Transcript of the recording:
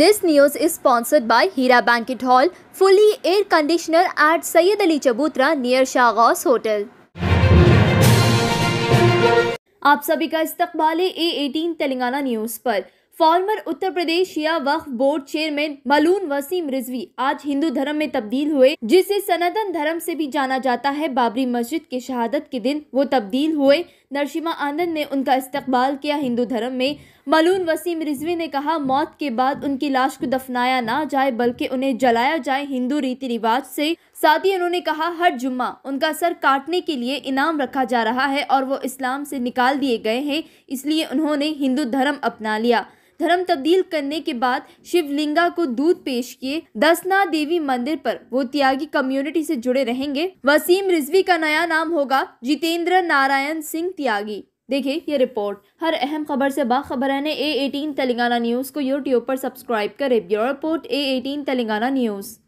this news is sponsored by Heera banquet hall fully air conditioner at Syed Ali Chabutra near शाहगास hotel आप सभी का इस्ते ए एटीन तेलंगाना न्यूज़ पर फॉर्मर उत्तर प्रदेश या वक्फ बोर्ड चेयरमैन मलून वसीम रिजवी आज हिंदू धर्म में तब्दील हुए जिसे सनातन धर्म से भी जाना जाता है बाबरी मस्जिद के शहादत के दिन वो तब्दील हुए नरसिम्हा आनंद ने उनका इस्तकबाल किया हिंदू धर्म में मलून वसीम रिजवी ने कहा मौत के बाद उनकी लाश को दफनाया ना जाए बल्कि उन्हें जलाया जाए हिंदू रीति रिवाज से साथ ही उन्होंने कहा हर जुम्मा उनका सर काटने के लिए इनाम रखा जा रहा है और वो इस्लाम से निकाल दिए गए हैं इसलिए उन्होंने हिंदू धर्म अपना लिया धर्म तब्दील करने के बाद शिवलिंगा को दूध पेश किए दसना देवी मंदिर पर वो त्यागी कम्युनिटी से जुड़े रहेंगे वसीम रिजवी का नया नाम होगा जितेंद्र नारायण सिंह त्यागी देखिए ये रिपोर्ट हर अहम खबर से बाखबर रहने ए एटीन तेलंगाना न्यूज़ को यूट्यूब पर सब्सक्राइब करें bureau report A eighteen Telangana news